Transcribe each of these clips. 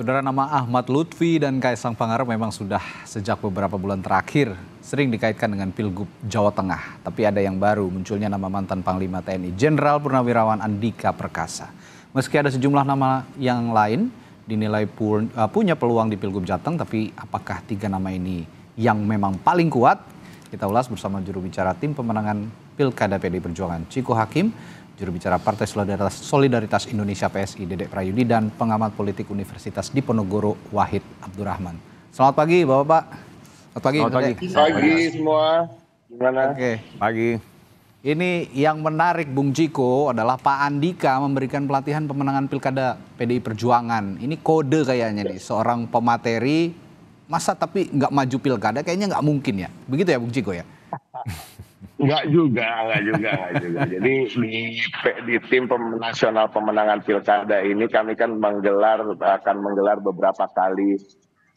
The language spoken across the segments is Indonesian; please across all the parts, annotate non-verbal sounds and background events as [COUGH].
Saudara nama Ahmad Lutfi dan Kaisang Pangarep memang sudah sejak beberapa bulan terakhir sering dikaitkan dengan Pilgub Jawa Tengah. Tapi ada yang baru munculnya nama mantan Panglima TNI Jenderal Purnawirawan Andika Perkasa. Meski ada sejumlah nama yang lain dinilai pun, uh, eh, punya peluang di Pilgub Jateng, tapi apakah tiga nama ini yang memang paling kuat? Kita ulas bersama juru bicara tim pemenangan Pilkada PD Perjuangan Ciko Hakim Juru bicara Partai Solidaritas, Solidaritas Indonesia PSI Dedek Prayudi dan pengamat politik Universitas Diponegoro Wahid Abdurrahman. Selamat pagi Bapak-Bapak. Selamat pagi. Selamat pagi. Selamat pagi semua. Gimana? Oke. Okay. Pagi. Ini yang menarik Bung Ciko adalah Pak Andika memberikan pelatihan pemenangan pilkada PDI Perjuangan. Ini kode kayaknya nih, seorang pemateri masa tapi nggak maju pilkada kayaknya nggak mungkin ya. Begitu ya Bung Ciko ya? [LAUGHS] Enggak juga, enggak juga, enggak juga. Jadi di, di tim nasional pemenangan pilkada ini kami kan menggelar akan menggelar beberapa kali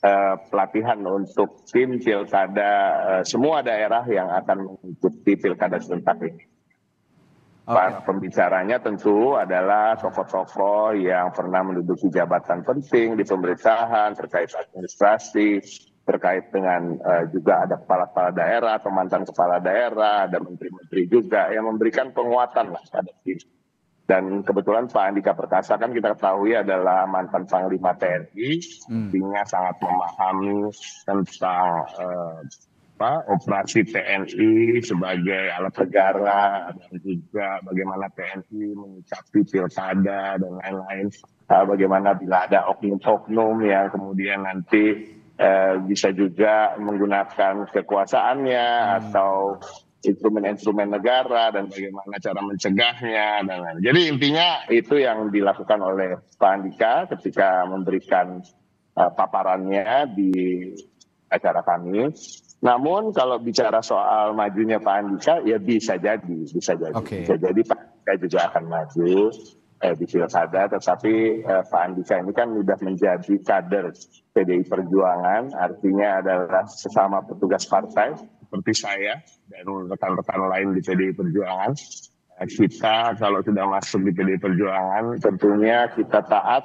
uh, pelatihan untuk tim pilkada uh, semua daerah yang akan mengikuti pilkada serentak ini. Okay. Pembicaranya tentu adalah tokoh-tokoh yang pernah menduduki jabatan penting di pemerintahan terkait administrasi, terkait dengan uh, juga ada kepala-kepala daerah atau mantan kepala daerah, ada menteri-menteri juga yang memberikan penguatan lah pada tim. Dan kebetulan Pak Andika Perkasa kan kita ketahui adalah mantan Panglima TNI, sehingga hmm. sangat memahami tentang uh, apa, operasi TNI sebagai alat negara dan juga bagaimana TNI mengucapi pilkada dan lain-lain. Eh, bagaimana bila ada oknum-oknum yang kemudian nanti eh, bisa juga menggunakan kekuasaannya hmm. atau instrumen-instrumen negara dan bagaimana cara mencegahnya dan lain. Jadi intinya itu yang dilakukan oleh Pak Andika ketika memberikan uh, paparannya di acara kami. Namun kalau bicara soal majunya Pak Andika ya bisa jadi, bisa jadi. Okay. Bisa jadi Pak Andika juga akan maju eh, di pilkada, tetapi eh, Pak Andika ini kan sudah menjadi kader PDI Perjuangan, artinya adalah sesama petugas partai seperti saya dan rekan-rekan lain di PDI Perjuangan. Eh, kita kalau sudah masuk di PDI Perjuangan, tentunya kita taat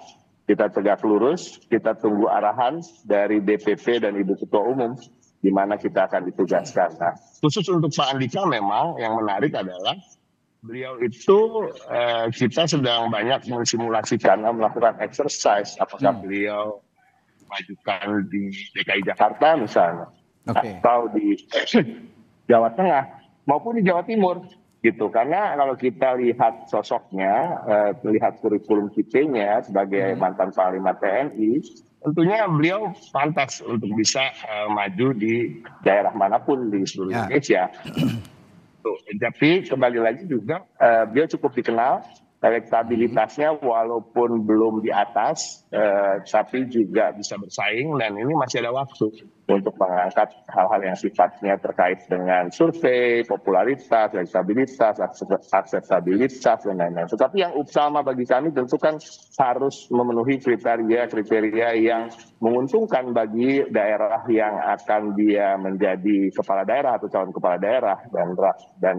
kita tegak lurus, kita tunggu arahan dari DPP dan Ibu Ketua Umum di mana kita akan ditugaskan. Nah, khusus untuk Pak Andika memang yang menarik adalah beliau itu eh, kita sedang banyak mensimulasikan melakukan exercise apakah hmm. beliau majukan di DKI Jakarta misalnya okay. atau di Jawa Tengah maupun di Jawa Timur gitu karena kalau kita lihat sosoknya eh, melihat kurikulum kitanya sebagai hmm. mantan panglima TNI tentunya beliau pantas untuk bisa eh, maju di daerah manapun di seluruh ya. Indonesia [CLEARS THROAT] itu. Tapi kembali lagi juga uh, eh, dia cukup dikenal elektabilitasnya walaupun belum di atas Sapi eh, juga bisa bersaing dan ini masih ada waktu untuk mengangkat hal-hal yang sifatnya terkait dengan survei, popularitas, elektabilitas, akseptabilitas, dan lain-lain. Tetapi yang utama bagi kami tentu kan harus memenuhi kriteria-kriteria yang menguntungkan bagi daerah yang akan dia menjadi kepala daerah atau calon kepala daerah dan dan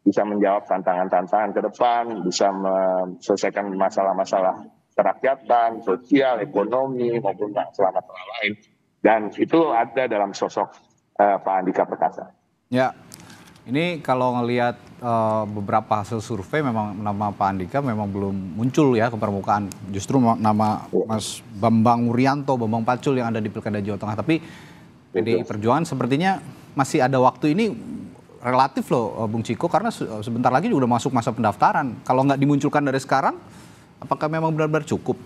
bisa menjawab tantangan-tantangan ke depan, bisa menyelesaikan masalah-masalah kerakyatan, sosial, ekonomi maupun keselamatan lain. Dan itu ada dalam sosok uh, Pak Andika Perkasa. Ya, ini kalau ngelihat uh, beberapa hasil survei memang nama Pak Andika memang belum muncul ya ke permukaan. Justru nama ya. Mas Bambang Urianto, Bambang Pacul yang ada di Pilkada Jawa Tengah. Tapi PDI Perjuangan sepertinya masih ada waktu ini relatif loh eh, Bung Ciko karena sebentar lagi juga udah masuk masa pendaftaran. Kalau nggak dimunculkan dari sekarang, apakah memang benar-benar cukup?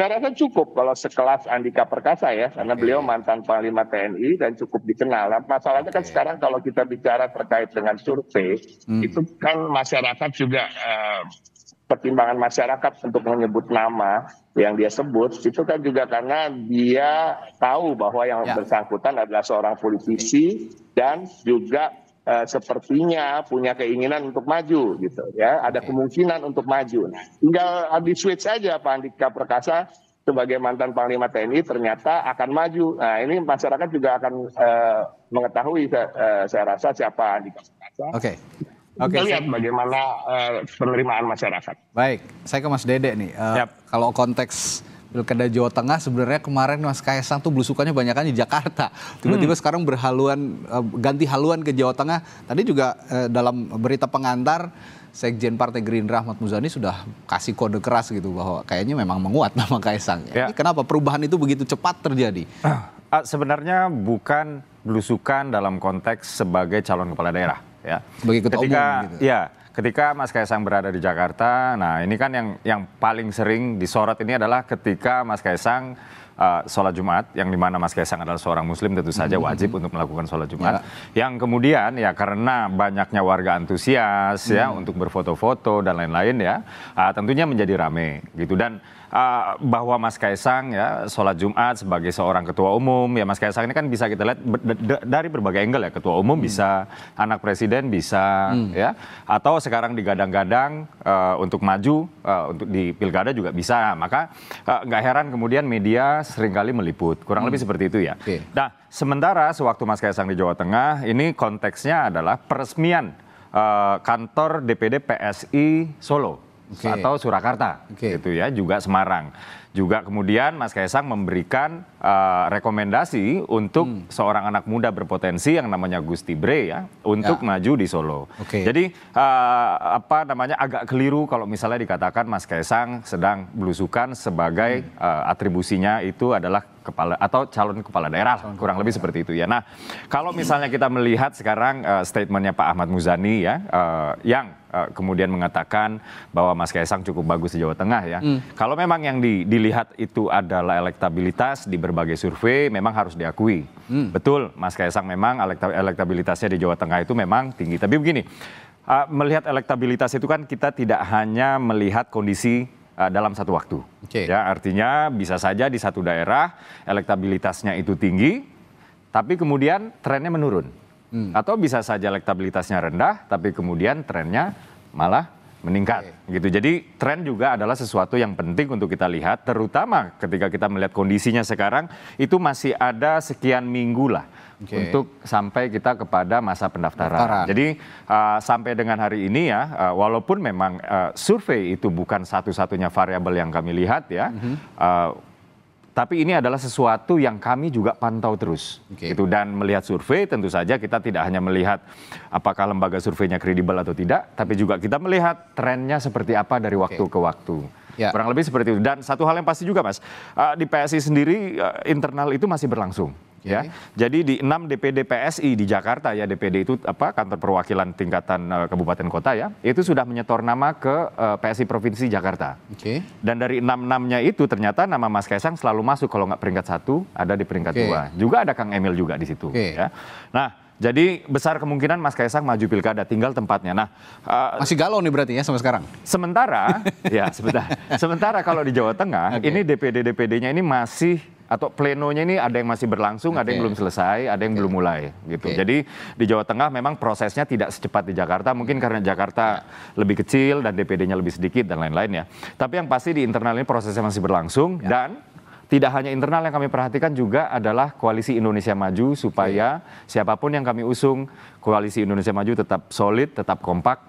Saya rasa cukup kalau sekelas Andika Perkasa ya, karena beliau mantan Panglima TNI dan cukup dikenal. Nah, masalahnya okay. kan sekarang kalau kita bicara terkait dengan survei, hmm. itu kan masyarakat juga eh, pertimbangan masyarakat untuk menyebut nama yang dia sebut itu kan juga karena dia tahu bahwa yang ya. bersangkutan adalah seorang politisi dan juga uh, sepertinya punya keinginan untuk maju gitu ya ada kemungkinan untuk maju nah, tinggal di switch aja Pak Andika Perkasa sebagai mantan Panglima TNI ternyata akan maju nah ini masyarakat juga akan uh, mengetahui uh, saya rasa siapa Andika Perkasa oke okay. Oke, okay, lihat bagaimana uh, penerimaan masyarakat. Baik, saya ke Mas Dede nih. Uh, yep. Kalau konteks Pilkada Jawa Tengah sebenarnya kemarin Mas Kaisang tuh belusukannya banyak kan di Jakarta. Tiba-tiba hmm. sekarang berhaluan eh, ganti haluan ke Jawa Tengah. Tadi juga eh, dalam berita pengantar Sekjen Partai Gerindra Ahmad Muzani sudah kasih kode keras gitu bahwa kayaknya memang menguat [LAUGHS] nama Kaisang. Ya. ya. Ini kenapa perubahan itu begitu cepat terjadi? Uh, sebenarnya bukan belusukan dalam konteks sebagai calon kepala daerah ya. Sebagai ketua Ketika, umum gitu. Ya ketika Mas Kaisang berada di Jakarta, nah ini kan yang yang paling sering disorot ini adalah ketika Mas Kaisang Eh, sholat Jumat yang dimana Mas Kaisang adalah seorang Muslim tentu saja hmm. wajib mm -hmm. untuk melakukan sholat Jumat. Ya. Yang kemudian ya karena banyaknya warga antusias mm. ya hmm. untuk berfoto-foto dan lain-lain ya uh, tentunya menjadi rame gitu dan uh, bahwa Mas Kaisang ya sholat Jumat sebagai seorang ketua umum ya Mas Kaisang ini kan bisa kita lihat dari berbagai angle ya ketua umum hmm. bisa anak presiden bisa hmm. ya atau sekarang digadang-gadang uh, untuk maju uh, untuk di pilkada juga bisa maka nggak uh, heran kemudian media seringkali meliput, kurang hmm. lebih seperti itu ya. Okay. Nah, sementara sewaktu Mas Kaisang di Jawa Tengah, ini konteksnya adalah peresmian uh, kantor DPD PSI Solo okay. atau Surakarta, okay. gitu ya, juga Semarang juga kemudian Mas Kaisang memberikan uh, rekomendasi untuk hmm. seorang anak muda berpotensi yang namanya Gusti Bre ya untuk ya. maju di Solo. Okay. Jadi uh, apa namanya agak keliru kalau misalnya dikatakan Mas Kaisang sedang belusukan sebagai hmm. uh, atribusinya itu adalah kepala atau calon kepala daerah calon kurang kepala lebih daerah. seperti itu ya. Nah, kalau misalnya kita melihat sekarang uh, statementnya Pak Ahmad Muzani ya uh, yang kemudian mengatakan bahwa Mas Kaisang cukup bagus di Jawa Tengah ya. Hmm. Kalau memang yang di, di dilihat itu adalah elektabilitas di berbagai survei memang harus diakui. Hmm. Betul, Mas Kaisang memang elektabilitasnya di Jawa Tengah itu memang tinggi. Tapi begini, uh, melihat elektabilitas itu kan kita tidak hanya melihat kondisi uh, dalam satu waktu. Okay. Ya, artinya bisa saja di satu daerah elektabilitasnya itu tinggi, tapi kemudian trennya menurun. Hmm. Atau bisa saja elektabilitasnya rendah, tapi kemudian trennya malah meningkat okay. gitu. Jadi tren juga adalah sesuatu yang penting untuk kita lihat terutama ketika kita melihat kondisinya sekarang itu masih ada sekian minggu lah okay. untuk sampai kita kepada masa pendaftaran. pendaftaran. Jadi uh, sampai dengan hari ini ya uh, walaupun memang uh, survei itu bukan satu-satunya variabel yang kami lihat ya. Mm -hmm. uh, tapi ini adalah sesuatu yang kami juga pantau terus, okay. gitu. Dan melihat survei, tentu saja kita tidak hanya melihat apakah lembaga surveinya kredibel atau tidak, tapi juga kita melihat trennya seperti apa dari waktu okay. ke waktu. Yeah. Kurang lebih seperti itu. Dan satu hal yang pasti juga, Mas, uh, di PSI sendiri uh, internal itu masih berlangsung ya. Jadi di 6 DPD PSI di Jakarta ya DPD itu apa kantor perwakilan tingkatan uh, kabupaten kota ya, itu sudah menyetor nama ke uh, eh, PSI provinsi Jakarta. Oke. Okay. Dan dari 6 6 itu ternyata nama Mas Kaisang selalu masuk kalau nggak peringkat satu ada di peringkat okay. dua. Juga ada Kang Emil juga di situ okay. ya. Nah, jadi besar kemungkinan Mas Kaisang maju pilkada, tinggal tempatnya. Nah, uh, masih galau nih berarti ya sama sekarang. Sementara, [LAUGHS] ya sebentar. Sementara kalau di Jawa Tengah, okay. ini DPD DPD-nya ini masih atau plenonya ini ada yang masih berlangsung, okay. ada yang belum selesai, ada yang okay. belum mulai gitu. Okay. Jadi di Jawa Tengah memang prosesnya tidak secepat di Jakarta, mungkin karena Jakarta ya. lebih kecil dan DPD-nya lebih sedikit dan lain-lain ya. Tapi yang pasti di internal ini prosesnya masih berlangsung ya. dan tidak hanya internal yang kami perhatikan juga adalah koalisi Indonesia Maju supaya siapapun yang kami usung koalisi Indonesia Maju tetap solid, tetap kompak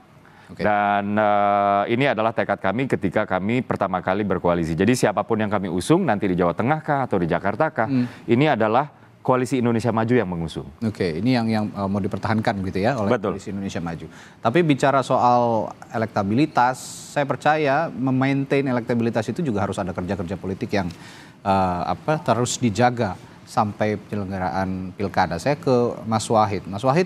dan uh, ini adalah tekad kami ketika kami pertama kali berkoalisi. Jadi siapapun yang kami usung nanti di Jawa Tengah kah atau di Jakarta kah, hmm. ini adalah Koalisi Indonesia Maju yang mengusung. Oke, ini yang yang eh, mau dipertahankan gitu ya oleh Betul. Koalisi Indonesia Maju. Tapi bicara soal elektabilitas, saya percaya memaintain elektabilitas itu juga harus ada kerja-kerja politik yang uh, apa terus dijaga sampai penyelenggaraan pilkada. Saya ke Mas Wahid. Mas Wahid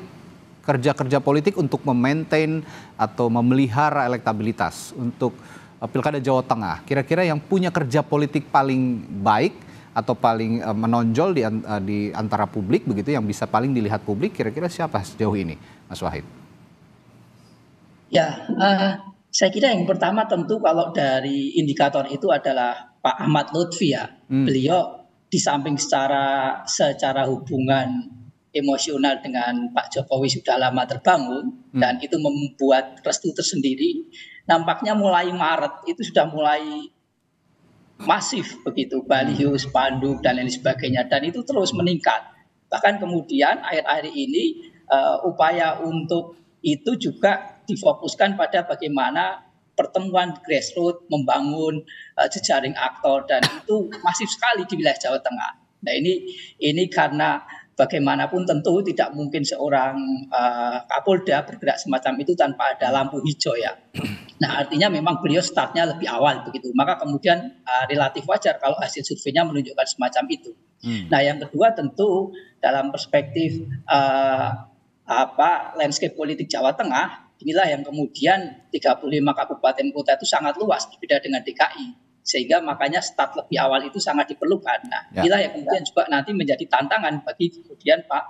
kerja-kerja politik untuk memaintain atau memelihara elektabilitas untuk eh, Pilkada Jawa Tengah. Kira-kira yang punya kerja politik paling baik atau paling eh, menonjol di, eh, di antara publik begitu yang bisa paling dilihat publik kira-kira siapa sejauh ini, Mas Wahid? Ya, uh, saya kira yang pertama tentu kalau dari indikator itu adalah Pak Ahmad Lutfi ya. Hmm. Beliau di samping secara secara hubungan emosional dengan Pak Jokowi sudah lama terbangun hmm. dan itu membuat restu tersendiri nampaknya mulai Maret itu sudah mulai masif begitu baliho, hmm. spanduk dan lain sebagainya dan itu terus meningkat bahkan kemudian akhir-akhir ini uh, upaya untuk itu juga difokuskan pada bagaimana pertemuan grassroots membangun uh, jejaring aktor dan itu masif sekali di wilayah Jawa Tengah. Nah ini ini karena bagaimanapun tentu tidak mungkin seorang uh, Kapolda bergerak semacam itu tanpa ada lampu hijau ya. Nah artinya memang beliau startnya lebih awal begitu. Maka kemudian uh, relatif wajar kalau hasil surveinya menunjukkan semacam itu. Hmm. Nah yang kedua tentu dalam perspektif uh, apa landscape politik Jawa Tengah inilah yang kemudian 35 kabupaten kota itu sangat luas berbeda dengan DKI sehingga makanya start lebih awal itu sangat diperlukan. Nah, ya. inilah yang kemudian juga nanti menjadi tantangan bagi kemudian Pak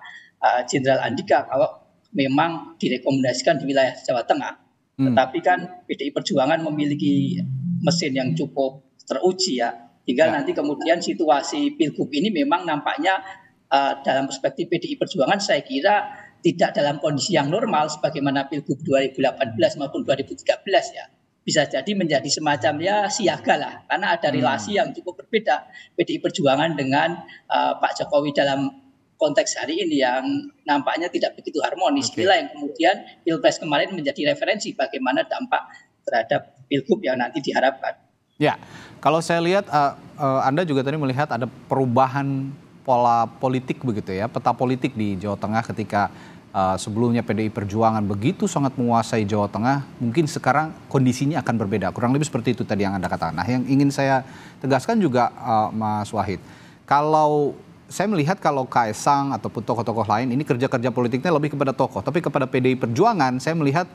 eh, Jenderal uh, Andika kalau memang direkomendasikan di wilayah Jawa Tengah. Hmm. Tetapi kan PDI Perjuangan memiliki mesin yang cukup teruji ya. Tinggal ya. nanti kemudian situasi pilgub ini memang nampaknya uh, dalam perspektif PDI Perjuangan saya kira tidak dalam kondisi yang normal sebagaimana Pilgub 2018 maupun 2013 ya bisa jadi menjadi semacam ya siaga lah karena ada hmm. relasi hmm. yang cukup berbeda PDI Perjuangan dengan uh, Pak Jokowi dalam konteks hari ini yang nampaknya tidak begitu harmonis. Okay. Inilah yang kemudian Pilpres kemarin menjadi referensi bagaimana dampak terhadap Pilgub yang nanti diharapkan. Ya, kalau saya lihat uh, uh, Anda juga tadi melihat ada perubahan pola politik begitu ya, peta politik di Jawa Tengah ketika Eh, sebelumnya PDI Perjuangan begitu sangat menguasai Jawa Tengah, mungkin sekarang kondisinya akan berbeda. Kurang lebih seperti itu tadi yang Anda katakan. Nah, yang ingin saya tegaskan juga uh, Mas Wahid, kalau saya melihat kalau Kaisang ataupun tokoh-tokoh lain ini kerja-kerja politiknya lebih kepada tokoh, tapi kepada PDI Perjuangan saya melihat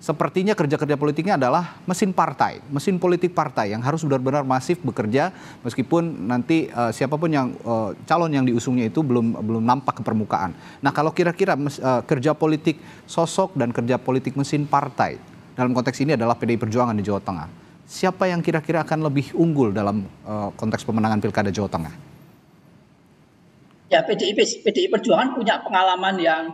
sepertinya kerja-kerja politiknya adalah mesin partai, mesin politik partai yang harus benar-benar masif bekerja meskipun nanti uh, siapapun yang uh, calon yang diusungnya itu belum belum nampak ke permukaan. Nah, kalau kira-kira uh, kerja politik sosok dan kerja politik mesin partai dalam konteks ini adalah PDI Perjuangan di Jawa Tengah. Siapa yang kira-kira akan lebih unggul dalam uh, konteks pemenangan Pilkada Jawa Tengah? Ya PDIP, PDI Perjuangan punya pengalaman yang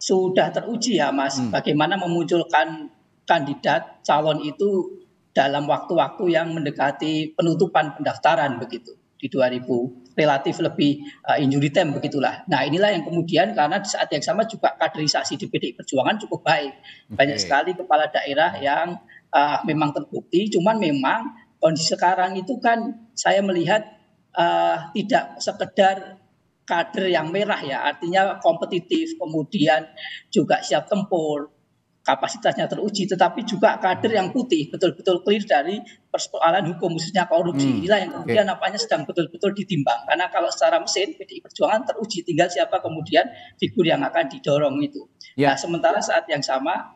sudah teruji ya Mas, hmm. bagaimana memunculkan kandidat calon itu dalam waktu-waktu yang mendekati penutupan pendaftaran begitu di 2000 relatif lebih uh, injury time begitulah. Nah inilah yang kemudian karena di saat yang sama juga kaderisasi di PDI Perjuangan cukup baik, okay. banyak sekali kepala daerah yang uh, memang terbukti, cuman memang kondisi sekarang itu kan saya melihat uh, tidak sekedar kader yang merah ya, artinya kompetitif, kemudian juga siap tempur, kapasitasnya teruji, tetapi juga kader yang putih betul-betul clear dari persoalan hukum khususnya korupsi hmm. inilah yang kemudian okay. apanya sedang betul-betul ditimbang karena kalau secara mesin PDI Perjuangan teruji tinggal siapa kemudian figur yang akan didorong itu. Yeah. Nah sementara saat yang sama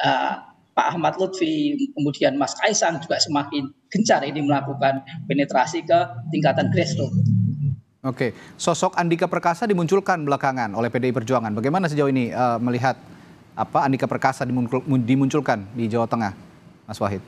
uh, Pak Ahmad Lutfi kemudian Mas Kaisang juga semakin gencar ini melakukan penetrasi ke tingkatan grassroots. Oke, sosok Andika Perkasa dimunculkan belakangan oleh PDI Perjuangan. Bagaimana sejauh ini uh, melihat apa Andika Perkasa dimunculkan di Jawa Tengah, Mas Wahid?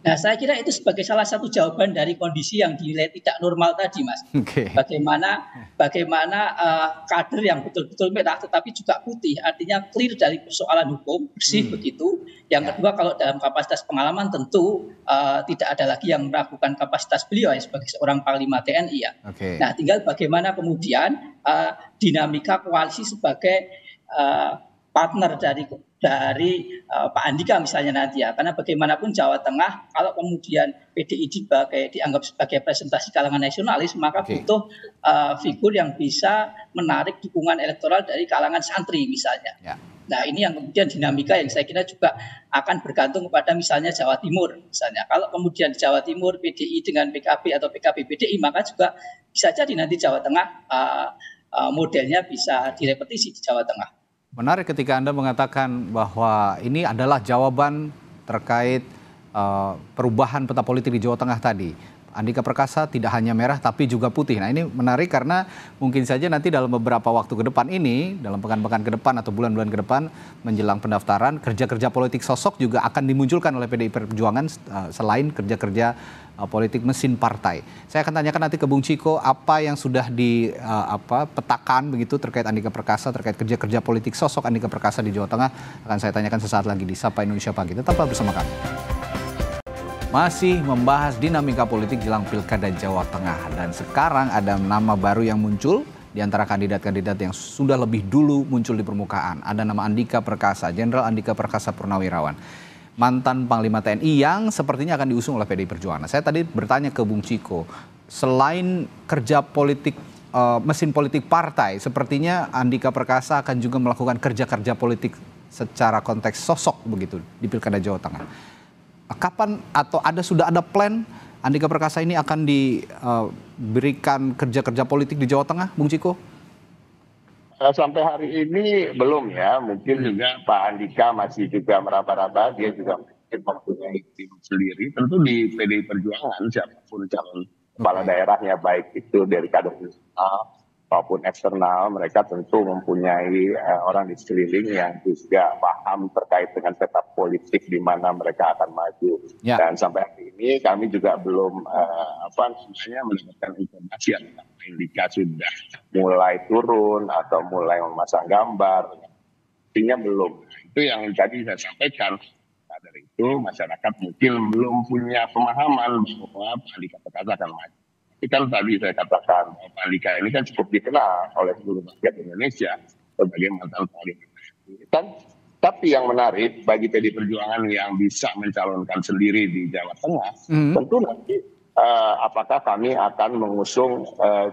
Nah, saya kira itu sebagai salah satu jawaban dari kondisi yang dinilai tidak normal tadi, Mas. Okay. Bagaimana bagaimana uh, kader yang betul-betul merah tetapi juga putih, artinya clear dari persoalan hukum, bersih hmm. begitu. Yang yeah. kedua kalau dalam kapasitas pengalaman tentu uh, tidak ada lagi yang meragukan kapasitas beliau ya sebagai seorang panglima TNI ya. Okay. Nah, tinggal bagaimana kemudian uh, dinamika koalisi sebagai uh, partner dari dari uh, Pak Andika misalnya nanti ya karena bagaimanapun Jawa Tengah kalau kemudian PDI dibagai, dianggap sebagai presentasi kalangan nasionalis maka okay. butuh uh, figur yang bisa menarik dukungan elektoral dari kalangan santri misalnya. Yeah. Nah ini yang kemudian dinamika yang saya kira juga akan bergantung kepada misalnya Jawa Timur misalnya. Kalau kemudian Jawa Timur PDI dengan PKB atau PKB PDI maka juga bisa jadi nanti Jawa Tengah uh, uh, modelnya bisa direpetisi di Jawa Tengah. Menarik ketika Anda mengatakan bahwa ini adalah jawaban terkait uh, perubahan peta politik di Jawa Tengah tadi. Andika Perkasa tidak hanya merah tapi juga putih. Nah ini menarik karena mungkin saja nanti dalam beberapa waktu ke depan ini, dalam pekan-pekan ke depan atau bulan-bulan ke depan menjelang pendaftaran, kerja-kerja politik sosok juga akan dimunculkan oleh PDI Perjuangan eh, selain kerja-kerja eh, politik mesin partai. Saya akan tanyakan nanti ke Bung Ciko apa yang sudah di eh, apa petakan begitu terkait Andika Perkasa, terkait kerja-kerja politik sosok Andika Perkasa di Jawa Tengah akan saya tanyakan sesaat lagi di Sapa Indonesia Pagi. Tetaplah bersama kami masih membahas dinamika politik jelang Pilkada Jawa Tengah. Dan sekarang ada nama baru yang muncul di antara kandidat-kandidat yang sudah lebih dulu muncul di permukaan. Ada nama Andika Perkasa, Jenderal Andika Perkasa Purnawirawan. Mantan Panglima TNI yang sepertinya akan diusung oleh PDI Perjuangan. Saya tadi bertanya ke Bung Ciko, selain kerja politik eh, mesin politik partai. Sepertinya Andika Perkasa akan juga melakukan kerja-kerja politik secara konteks sosok begitu di Pilkada Jawa Tengah kapan atau ada sudah ada plan Andika Perkasa ini akan diberikan eh, kerja-kerja politik di Jawa Tengah, Bung Ciko? Eh, sampai hari ini belum ya, mungkin hmm. juga Pak Andika masih juga meraba-raba, dia juga mungkin mempunyai tim sendiri. Tentu di PDI Perjuangan siapapun calon kepala hmm. daerahnya baik itu dari kader maupun eksternal mereka tentu mempunyai uh, orang di sekeliling yang juga paham terkait dengan peta politik di mana mereka akan maju ya. dan sampai hari ini kami juga belum uh, apa namanya mendapatkan informasi indikasi sudah mulai turun atau mulai memasang gambar artinya belum itu yang tadi saya sampaikan nah, dari itu masyarakat mungkin belum punya pemahaman bahwa Pak Dika akan maju kan tadi saya katakan Pak ini kan cukup dikenal oleh seluruh rakyat Indonesia sebagai mantan Kan tapi yang menarik bagi PD Perjuangan yang bisa mencalonkan sendiri di Jawa Tengah, mm. tentu nanti uh, apakah kami akan mengusung uh,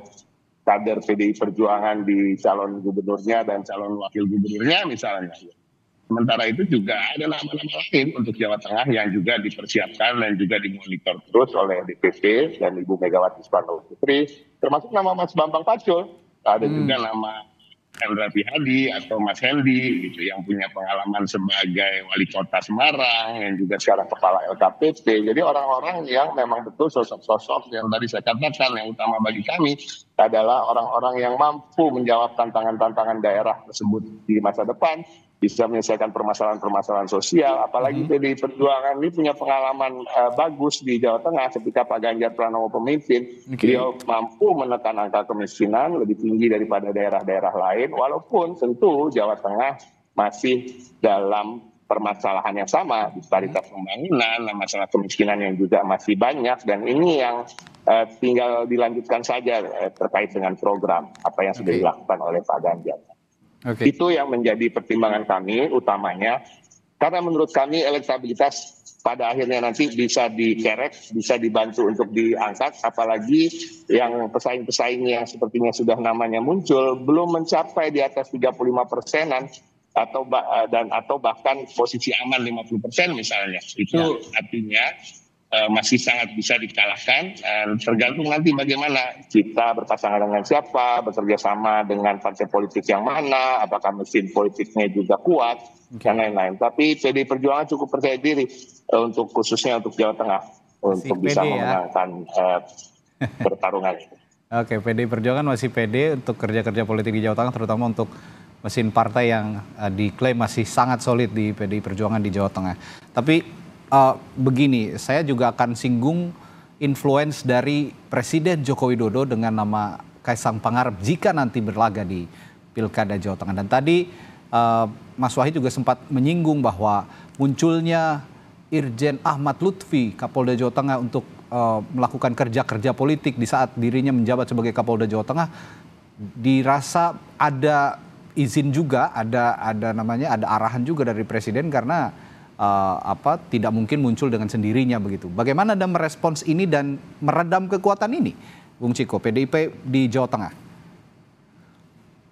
kader PDI Perjuangan di calon gubernurnya dan calon wakil gubernurnya misalnya. Sementara itu juga ada nama-nama lain untuk Jawa Tengah yang juga dipersiapkan dan juga dimonitor terus oleh DPP dan Ibu Megawati Soekarno Putri, termasuk nama Mas Bambang Pacul. Ada hmm. juga nama Hendra Pihadi atau Mas Hendi gitu, yang punya pengalaman sebagai wali kota Semarang, yang juga sekarang kepala LKPP. Jadi orang-orang yang memang betul sosok-sosok yang tadi saya katakan yang utama bagi kami adalah orang-orang yang mampu menjawab tantangan-tantangan daerah tersebut di masa depan bisa menyelesaikan permasalahan-permasalahan sosial. Iya. Apalagi hmm. PDI Perjuangan ini punya pengalaman uh, bagus di Jawa Tengah ketika Pak Ganjar Pranowo pemimpin, okay. dia mampu menekan angka kemiskinan lebih tinggi daripada daerah-daerah lain. Walaupun tentu Jawa Tengah masih dalam permasalahan yang sama, disparitas mhm. pembangunan, masalah kemiskinan yang juga masih banyak, dan ini yang uh, tinggal dilanjutkan saja uh, terkait dengan program apa yang sudah okay. dilakukan oleh Pak Ganjar. Okay. Itu yang menjadi pertimbangan kami utamanya. Karena menurut kami elektabilitas pada akhirnya nanti bisa dikerek, bisa dibantu untuk diangkat, apalagi yang pesaing-pesaing yang sepertinya sudah namanya muncul belum mencapai di atas 35 persenan atau dan atau bahkan posisi aman 50 persen misalnya. Itu ya. artinya Eh, masih sangat bisa dikalahkan. Dan tergantung nanti bagaimana kita berpasangan dengan siapa, bekerja sama dengan partai politik yang mana, apakah mesin politiknya juga kuat okay. dan lain-lain. Tapi PD Perjuangan cukup percaya diri uh, untuk khususnya untuk Jawa Tengah masih untuk bisa ya. memenangkan uh, pertarungan [LAUGHS] Oke, okay, PD Perjuangan masih PD untuk kerja-kerja politik di Jawa Tengah, terutama untuk mesin partai yang uh, diklaim masih sangat solid di PD Perjuangan di Jawa Tengah. Tapi uh, begini, saya juga akan singgung influence dari Presiden Joko Widodo dengan nama Kaisang Pangarep jika nanti berlaga di Pilkada Jawa Tengah. Dan tadi uh, Mas Wahid juga sempat menyinggung bahwa munculnya Irjen Ahmad Lutfi Kapolda Jawa Tengah untuk uh, melakukan kerja-kerja politik di saat dirinya menjabat sebagai Kapolda Jawa Tengah dirasa ada izin juga, ada ada namanya ada arahan juga dari presiden karena uh, apa tidak mungkin muncul dengan sendirinya begitu. Bagaimana Anda merespons ini dan meredam kekuatan ini, Bung Ciko, PDIP di Jawa Tengah?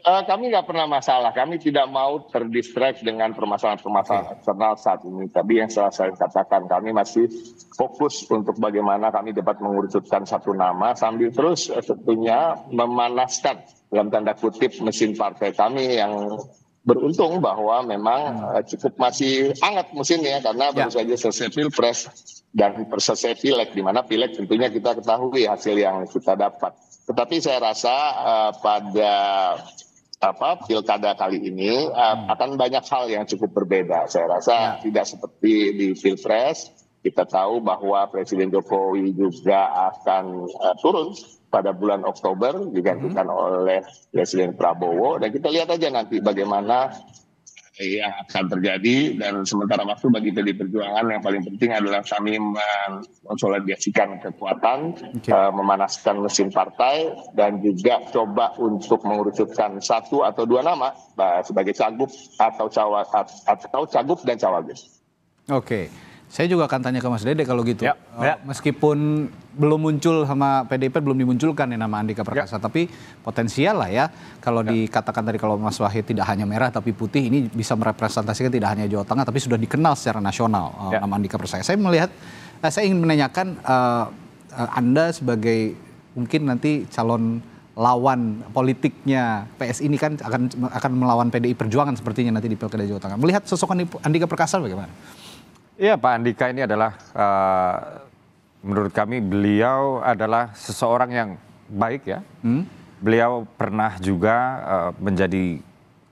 Eh, kami nggak pernah masalah. Kami tidak mau terdistract dengan permasalahan-permasalahan okay. eksternal saat ini. Tapi yang saya, saya katakan, kami masih fokus untuk bagaimana kami dapat mengurucutkan satu nama sambil terus tentunya memanaskan dalam tanda kutip mesin partai kami yang beruntung bahwa memang hmm. eh, cukup masih hangat musimnya ya, karena ya. baru saja selesai pilpres dan selesai pileg di mana pileg tentunya kita ketahui hasil yang kita dapat. Tetapi saya rasa uh, pada apa pilkada kali ini uh, akan banyak hal yang cukup berbeda. Saya rasa ya. tidak seperti di pilpres. Kita tahu bahwa Presiden Jokowi juga akan uh, turun pada bulan Oktober digantikan hmm. oleh Presiden Prabowo dan kita lihat aja nanti bagaimana eh, yang akan terjadi dan sementara waktu bagi PD Perjuangan yang paling penting adalah kami menkonsolidasikan kekuatan, okay. uh, eh, memanaskan mesin partai dan juga coba untuk mengurucutkan satu atau dua nama eh, sebagai cagup atau cawa atau cagup dan cawagus. Oke. Okay. Saya juga akan tanya ke Mas Dede kalau gitu. Ya, eh, ya. Meskipun belum muncul sama PDIP belum dimunculkan ya nama Andika Perkasa, ya. tapi potensial lah ya. Kalau ya. dikatakan tadi kalau Mas Wahid tidak hanya merah tapi putih, ini bisa merepresentasikan tidak hanya Jawa Tengah tapi sudah dikenal secara nasional eh, ya. nama Andika Perkasa. Saya melihat, eh, saya ingin menanyakan uh, Anda sebagai mungkin nanti calon lawan politiknya PS ini kan akan akan melawan PDI Perjuangan sepertinya nanti di Pilkada Jawa Tengah. Melihat sosok Andika Perkasa bagaimana? Iya Pak Andika ini adalah uh, menurut kami beliau adalah seseorang yang baik ya. Hmm? Beliau pernah juga uh, menjadi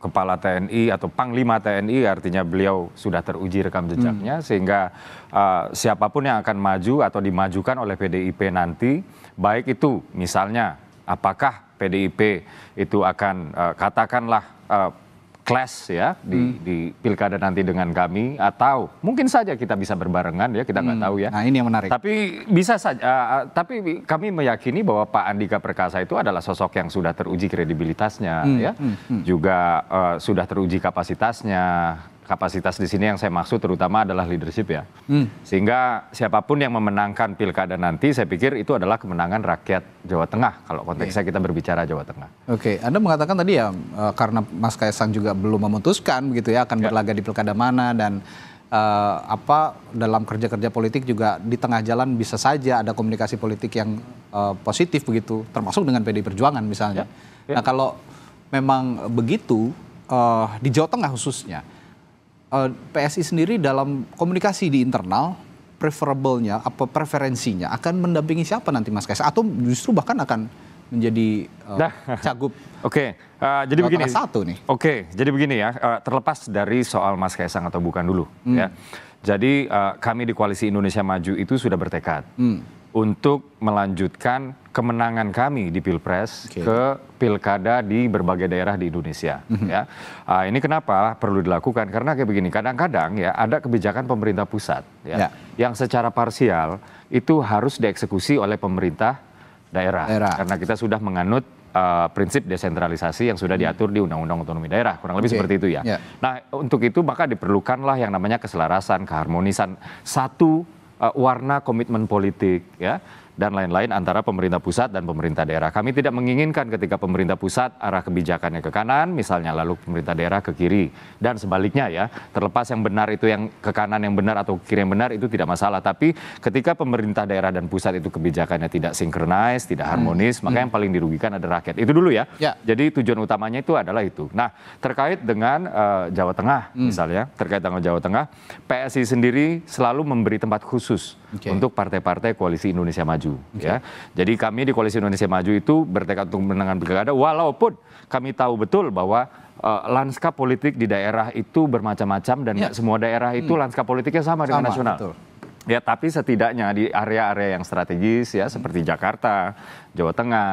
kepala TNI atau panglima TNI artinya beliau sudah teruji rekam jejaknya hmm. sehingga uh, siapapun yang akan maju atau dimajukan oleh PDIP nanti baik itu misalnya apakah PDIP itu akan uh, katakanlah uh, clash ya di, hmm. di pilkada nanti dengan kami atau mungkin saja kita bisa berbarengan ya kita nggak hmm. tahu ya. Nah ini yang menarik. Tapi bisa saja. Uh, tapi kami meyakini bahwa Pak Andika Perkasa itu adalah sosok yang sudah teruji kredibilitasnya hmm. ya, hmm. hmm. juga uh, sudah teruji kapasitasnya, kapasitas di sini yang saya maksud terutama adalah leadership ya. Hmm. Sehingga siapapun yang memenangkan pilkada nanti saya pikir itu adalah kemenangan rakyat Jawa Tengah kalau konteksnya yeah. kita berbicara Jawa Tengah. Oke, okay. Anda mengatakan tadi ya eh, karena Mas Kaisang juga belum memutuskan begitu ya akan yeah. berlaga di pilkada mana dan uh, apa dalam kerja-kerja politik juga di tengah jalan bisa saja ada komunikasi politik yang uh, positif begitu termasuk dengan PDI Perjuangan misalnya. Yeah. Yeah. Nah, kalau memang begitu uh, di Jawa Tengah khususnya uh, eh, PSI sendiri dalam komunikasi di internal preferablenya apa preferensinya akan mendampingi siapa nanti Mas Kaisang atau justru bahkan akan menjadi uh, nah. cagup. [LAUGHS] Oke, okay. uh, eh, jadi begini. Satu nih. Oke, okay. jadi begini ya. Uh, terlepas dari soal Mas Kaisang atau bukan dulu, hmm. ya. Jadi uh, kami di koalisi Indonesia Maju itu sudah bertekad. Hmm untuk melanjutkan kemenangan kami di pilpres okay. ke pilkada di berbagai daerah di Indonesia. Mm -hmm. ya. Uh, ini kenapa perlu dilakukan? Karena kayak begini, kadang-kadang ya ada kebijakan pemerintah pusat ya, yeah. yang secara parsial itu harus dieksekusi oleh pemerintah daerah, daerah. karena kita sudah menganut uh, prinsip desentralisasi yang sudah mhm. diatur di Undang-Undang Otonomi Daerah, kurang lebih okay. seperti itu ya. Yeah. Nah, untuk itu maka diperlukanlah yang namanya keselarasan, keharmonisan satu Eh, warna komitmen politik ya dan lain-lain antara pemerintah pusat dan pemerintah daerah. Kami tidak menginginkan ketika pemerintah pusat arah kebijakannya ke kanan, misalnya lalu pemerintah daerah ke kiri dan sebaliknya ya. Terlepas yang benar itu yang ke kanan yang benar atau kiri yang benar itu tidak masalah, tapi ketika pemerintah daerah dan pusat itu kebijakannya tidak sinkronis, tidak hmm. harmonis, hmm. maka hmm. yang paling dirugikan adalah rakyat. Itu dulu ya. ya. Jadi tujuan utamanya itu adalah itu. Nah, terkait dengan uh, Jawa Tengah hmm. misalnya, terkait dengan Jawa Tengah, PSI sendiri selalu memberi tempat khusus okay. untuk partai-partai koalisi Indonesia Maju. Okay. Ya. Jadi kami di koalisi Indonesia Maju itu bertekad untuk menangkan pilkada, walaupun kami tahu betul bahwa uh, lanskap politik di daerah itu bermacam-macam dan ya. semua daerah itu hmm. lanskap politiknya sama, sama dengan nasional. Betul. Ya, tapi setidaknya di area-area yang strategis ya hmm. seperti Jakarta, Jawa Tengah,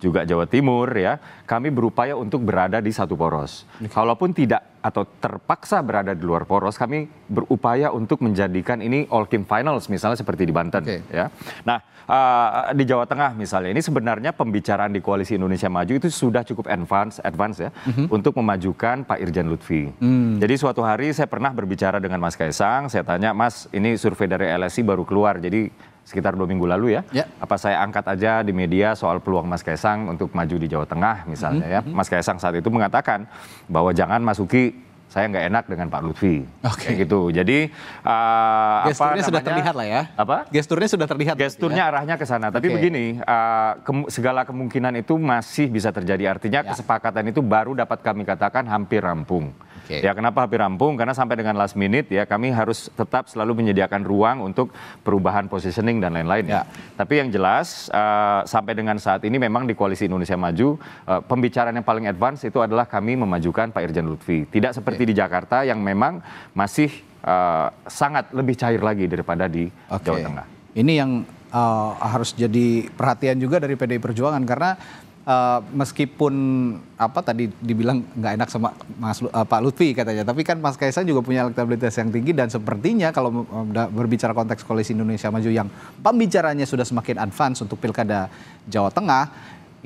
juga Jawa Timur ya, kami berupaya untuk berada di satu poros. Kalaupun tidak atau terpaksa berada di luar poros, kami berupaya untuk menjadikan ini all team finals misalnya seperti di Banten okay. ya. Nah, uh, di Jawa Tengah misalnya ini sebenarnya pembicaraan di koalisi Indonesia Maju itu sudah cukup advance advance ya mm-hmm. untuk memajukan Pak Irjen Lutfi. Mm. Jadi suatu hari saya pernah berbicara dengan Mas Kaisang, saya tanya Mas, ini survei dari LSI baru keluar. Jadi sekitar dua minggu lalu ya. ya. Apa saya angkat aja di media soal peluang Mas Kaisang untuk maju di Jawa Tengah misalnya mm -hmm. ya. Hmm. Mas Kaisang saat itu mengatakan bahwa jangan masuki saya nggak enak dengan Pak Lutfi. Oke. Okay. gitu. Jadi uh, gesturnya apa namanya, sudah terlihat lah ya. Apa? Gesturnya sudah terlihat. Gitu gesturnya ya? arahnya ke sana. Tapi okay. begini, uh, ah, ke segala kemungkinan itu masih bisa terjadi. Artinya ya. kesepakatan itu baru dapat kami katakan hampir rampung. Okay. Ya kenapa hampir rampung? Karena sampai dengan last minute ya kami harus tetap selalu menyediakan ruang untuk perubahan positioning dan lain-lain. Ya. ya. Tapi yang jelas uh, sampai dengan saat ini memang di koalisi Indonesia Maju uh, pembicaraan yang paling advance itu adalah kami memajukan Pak Irjen Lutfi. Tidak seperti okay. Ya. di Jakarta yang memang masih uh, sangat lebih cair lagi daripada di okay. Jawa Tengah. Ini yang uh, harus jadi perhatian juga dari PDI Perjuangan karena Eh, meskipun apa tadi dibilang nggak enak sama Mas uh, Pak Lutfi katanya, tapi kan Mas Kaisang juga punya elektabilitas yang tinggi dan sepertinya kalau eh, berbicara konteks koalisi Indonesia Maju yang pembicaranya sudah semakin advance untuk pilkada Jawa Tengah,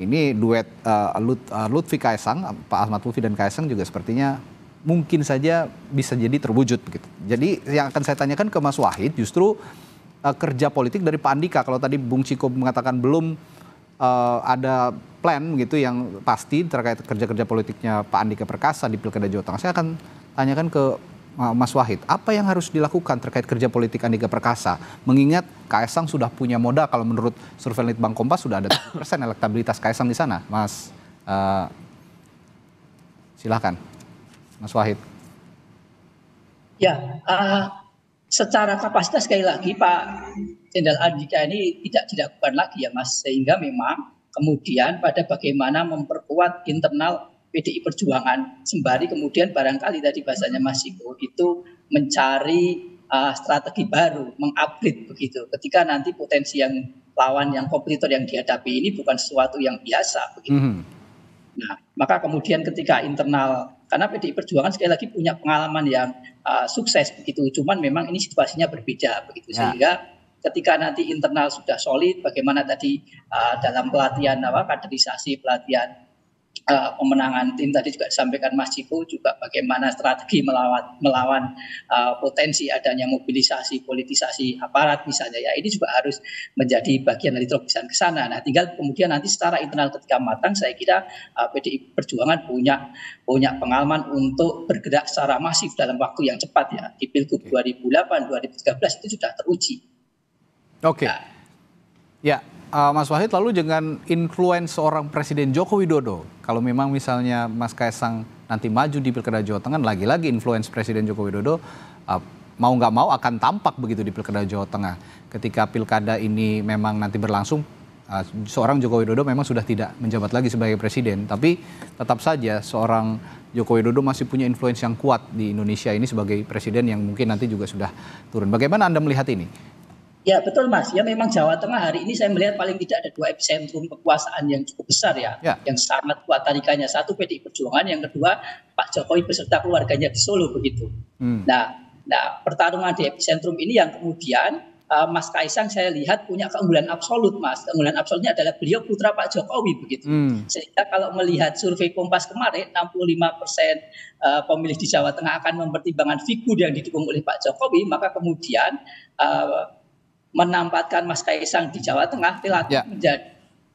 ini duet uh, Lut, uh, Lutfi Kaisang, Pak Ahmad Lutfi dan Kaisang juga sepertinya mungkin saja bisa jadi terwujud begitu. Jadi yang akan saya tanyakan ke Mas Wahid justru kerja politik dari Pak Andika. Kalau tadi Bung Ciko mengatakan belum uh, ada plan begitu yang pasti terkait kerja-kerja politiknya Pak Andika Perkasa di Pilkada Jawa Tengah. Saya akan tanyakan ke uh, Mas Wahid, apa yang harus dilakukan terkait kerja politik Andika Perkasa? Mengingat Kaisang sudah punya modal, kalau menurut survei Litbang Kompas sudah ada persen elektabilitas Kaisang di sana, Mas. Uh, silahkan, Mas Wahid. Ya, uh, secara kapasitas sekali lagi Pak Jenderal Andika ini tidak dilakukan lagi ya Mas, sehingga memang kemudian pada bagaimana memperkuat internal PDI Perjuangan sembari kemudian barangkali tadi bahasanya Mas Iko itu mencari uh, strategi baru, mengupgrade begitu. Ketika nanti potensi yang lawan yang kompetitor yang dihadapi ini bukan sesuatu yang biasa begitu. Mm -hmm. Nah, maka kemudian ketika internal karena PDI Perjuangan sekali lagi punya pengalaman yang uh, sukses begitu, cuman memang ini situasinya berbeda begitu ya. sehingga ketika nanti internal sudah solid, bagaimana tadi uh, dalam pelatihan apa kaderisasi pelatihan uh, pemenangan tim tadi juga disampaikan Mas Ciko juga bagaimana strategi melawan melawan uh, potensi adanya mobilisasi politisasi aparat misalnya ya ini juga harus menjadi bagian dari terobosan ke sana. Nah, tinggal kemudian nanti secara internal ketika matang saya kira uh, eh, PDI Perjuangan punya punya pengalaman untuk bergerak secara masif dalam waktu yang cepat ya. Di Pilgub 2008 2013 itu sudah teruji Oke. Okay. Ya, uh, Mas Wahid lalu dengan influence seorang Presiden Joko Widodo, kalau memang misalnya Mas Kaisang nanti maju di Pilkada Jawa Tengah, lagi-lagi influence Presiden Joko Widodo uh, mau nggak mau akan tampak begitu di Pilkada Jawa Tengah. Ketika Pilkada ini memang nanti berlangsung, uh, seorang Joko Widodo memang sudah tidak menjabat lagi sebagai presiden, tapi tetap saja seorang Joko Widodo masih punya influence yang kuat di Indonesia ini sebagai presiden yang mungkin nanti juga sudah turun. Bagaimana Anda melihat ini? Ya betul Mas, ya memang Jawa Tengah hari ini saya melihat paling tidak ada dua epicentrum kekuasaan yang cukup besar ya, ya. yang sangat kuat tarikannya. Satu PDI Perjuangan, yang kedua Pak Jokowi beserta keluarganya di Solo begitu. Hmm. Nah, nah pertarungan di epicentrum ini yang kemudian uh, Mas Kaisang saya lihat punya keunggulan absolut Mas. Keunggulan absolutnya adalah beliau putra Pak Jokowi begitu. Hmm. Sehingga kalau melihat survei Kompas kemarin 65% uh, eh, pemilih di Jawa Tengah akan mempertimbangkan figur yang didukung oleh Pak Jokowi, maka kemudian uh, menempatkan Mas Kaisang di Jawa Tengah relatif ya. menjadi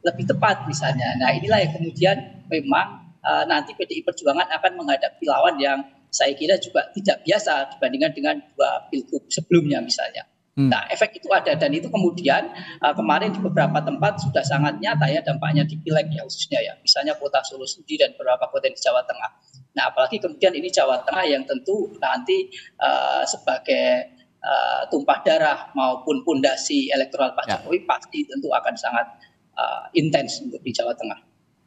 lebih tepat misalnya. Nah inilah yang kemudian memang uh, nanti PDI Perjuangan akan menghadapi lawan yang saya kira juga tidak biasa dibandingkan dengan dua pilgub sebelumnya misalnya. Hmm. Nah efek itu ada dan itu kemudian uh, kemarin di beberapa tempat sudah sangat nyata ya dampaknya di pileg ya khususnya ya. Misalnya kota Solo sendiri dan beberapa kota di Jawa Tengah. Nah apalagi kemudian ini Jawa Tengah yang tentu nanti uh, sebagai uh, tumpah darah maupun pundasi elektoral Pak ya. Jokowi pasti tentu akan sangat uh, intens untuk di Jawa Tengah.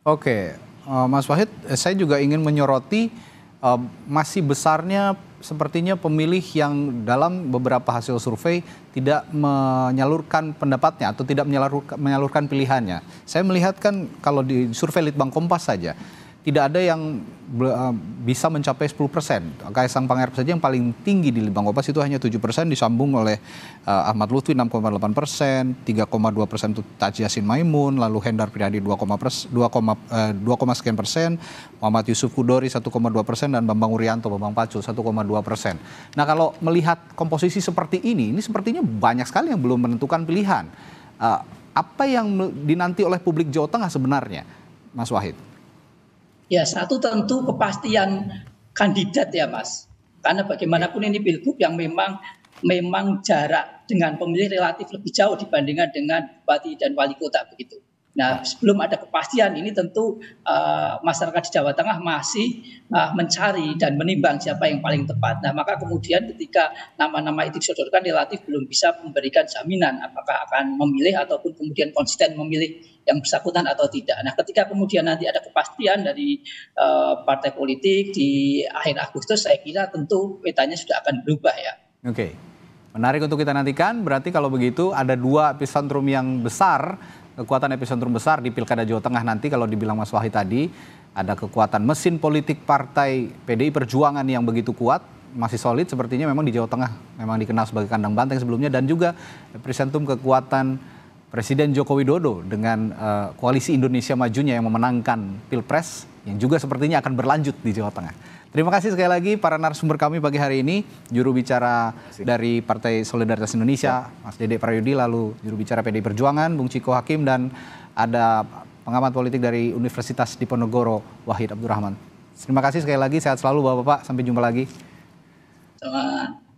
Oke, uh, Mas Wahid, saya juga ingin menyoroti uh, masih besarnya sepertinya pemilih yang dalam beberapa hasil survei tidak menyalurkan pendapatnya atau tidak menyalurkan pilihannya. Saya melihat kan kalau di survei Litbang Kompas saja tidak ada yang eh, bisa mencapai 10 persen. Kaisang Pangarep saja yang paling tinggi di Litbang Kompas itu hanya 7 persen disambung oleh uh, Ahmad Lutfi 6,8 persen, 3,2 persen itu Taj Yassin Maimun, lalu Hendar Prihadi 2, pers, uh, sekian persen, Muhammad Yusuf Kudori 1,2 persen, dan Bambang Urianto, Bambang Pacul 1,2 persen. Nah kalau melihat komposisi seperti ini, ini sepertinya banyak sekali yang belum menentukan pilihan. Uh, apa yang dinanti oleh publik Jawa Tengah sebenarnya, Mas Wahid? Ya satu tentu kepastian kandidat ya Mas. Karena bagaimanapun ini pilgub yang memang memang jarak dengan pemilih relatif lebih jauh dibandingkan dengan bupati dan wali kota begitu. Nah, sebelum ada kepastian ini tentu uh, masyarakat di Jawa Tengah masih uh, mencari dan menimbang siapa yang paling tepat. Nah, maka kemudian ketika nama-nama itu disodorkan relatif belum bisa memberikan jaminan apakah akan memilih ataupun kemudian konsisten memilih yang bersangkutan atau tidak. Nah, ketika kemudian nanti ada kepastian dari uh, partai politik di akhir Agustus, saya kira tentu petanya sudah akan berubah ya. Oke. Okay. Menarik untuk kita nantikan, berarti kalau begitu ada dua epicentrum yang besar kekuatan epicentrum besar di Pilkada Jawa Tengah nanti kalau dibilang Mas Wahid tadi ada kekuatan mesin politik partai PDI Perjuangan yang begitu kuat masih solid sepertinya memang di Jawa Tengah memang dikenal sebagai kandang banteng sebelumnya dan juga epicentrum kekuatan Presiden Joko Widodo dengan uh, koalisi Indonesia Majunya yang memenangkan Pilpres yang juga sepertinya akan berlanjut di Jawa Tengah. Terima kasih sekali lagi para narasumber kami pagi hari ini, juru bicara dari Partai Solidaritas Indonesia, ya. Mas Dede Prayudi, lalu juru bicara PDI Perjuangan, Bung Ciko Hakim, dan ada pengamat politik dari Universitas Diponegoro, Wahid Abdurrahman. Terima kasih sekali lagi, sehat selalu Bapak-Bapak, sampai jumpa lagi. Selamat.